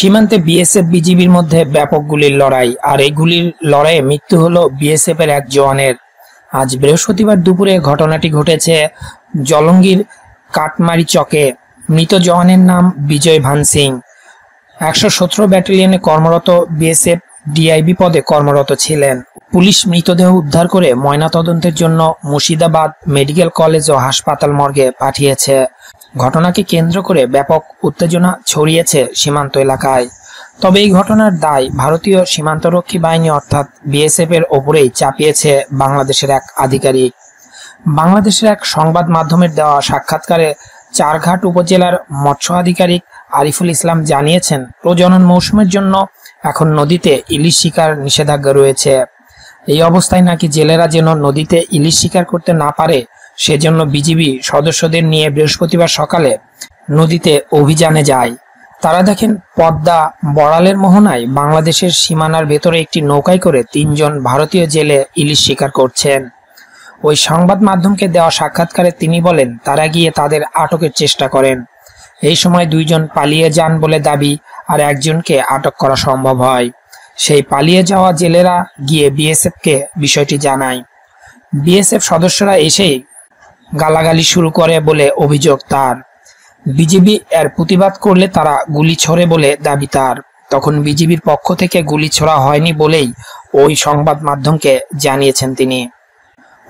সীমান্তে বিএসএফ বিজিবির মধ্যে ব্যাপক গুলির লড়াই আর এই গুলির লড়াইয়ে মৃত্যু হল বিএসএফ এর এক জওয়ানের আজ বৃহস্পতিবার দুপুরে ঘটনাটি ঘটেছে জলঙ্গির কাটমারি চকে মৃত জওয়ানের নাম বিজয় ভান সিং একশো সতেরো ব্যাটালিয়নে কর্মরত বিএসএফ ডিআইবি পদে কর্মরত ছিলেন পুলিশ মৃতদেহ উদ্ধার করে ময়নাতদন্তের জন্য মুর্শিদাবাদ মেডিকেল কলেজ ও হাসপাতাল মর্গে পাঠিয়েছে ঘটনাকে কেন্দ্র করে ব্যাপক উত্তেজনা ছড়িয়েছে সীমান্ত এলাকায় তবে এই ঘটনার দায় ভারতীয় সীমান্তরক্ষী বাহিনী অর্থাৎ বিএসএফ এর ওপরেই চাপিয়েছে বাংলাদেশের এক আধিকারিক বাংলাদেশের এক সংবাদ মাধ্যমের দেওয়া সাক্ষাৎকারে চারঘাট উপজেলার মৎস্য আধিকারিক আরিফুল ইসলাম জানিয়েছেন প্রজনন মৌসুমের জন্য এখন নদীতে ইলিশ শিকার নিষেধাজ্ঞা রয়েছে এই অবস্থায় নাকি জেলেরা যেন নদীতে ইলিশ শিকার করতে না পারে সেজন্য বিজিবি সদস্যদের নিয়ে বৃহস্পতিবার সকালে নদীতে অভিযানে যায় তারা দেখেন পদ্মা বড়ালের মোহনায় বাংলাদেশের সীমানার ভেতরে একটি নৌকায় করে তিনজন ভারতীয় জেলে ইলিশ শিকার করছেন ওই সংবাদ মাধ্যমকে দেওয়া সাক্ষাৎকারে তিনি বলেন তারা গিয়ে তাদের আটকের চেষ্টা করেন এই সময় দুইজন পালিয়ে যান বলে দাবি আর একজনকে আটক করা সম্ভব হয় সেই পালিয়ে যাওয়া জেলেরা গিয়ে বিএসএফকে বিষয়টি জানায় বিএসএফ সদস্যরা এসেই গালাগালি শুরু করে বলে অভিযোগ তার বিজিবি এর প্রতিবাদ করলে তারা গুলি ছড়ে বলে দাবি তার তখন বিজিবির পক্ষ থেকে গুলি ছোড়া হয়নি বলেই ওই সংবাদ মাধ্যমকে জানিয়েছেন তিনি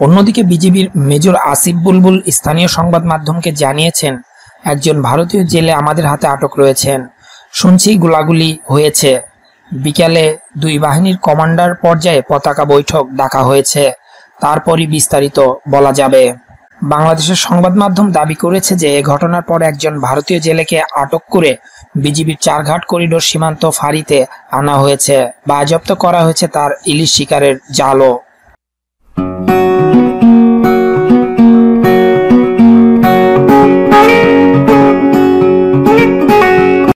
অন্যদিকে বিজিবির মেজর আসিফ বুলবুল স্থানীয় সংবাদ মাধ্যমকে জানিয়েছেন একজন ভারতীয় জেলে আমাদের হাতে আটক রয়েছেন শুনছি গোলাগুলি হয়েছে বিকালে দুই বাহিনীর কমান্ডার পর্যায়ে পতাকা বৈঠক ডাকা হয়েছে তারপরই বিস্তারিত বলা যাবে বাংলাদেশের সংবাদ মাধ্যম দাবি করেছে যে এ ঘটনার পর একজন ভারতীয় জেলেকে আটক করে বিজিবির চারঘাট করিডোর সীমান্ত ফাঁড়িতে আনা হয়েছে বাজপ্ত করা হয়েছে তার ইলিশ শিকারের জালও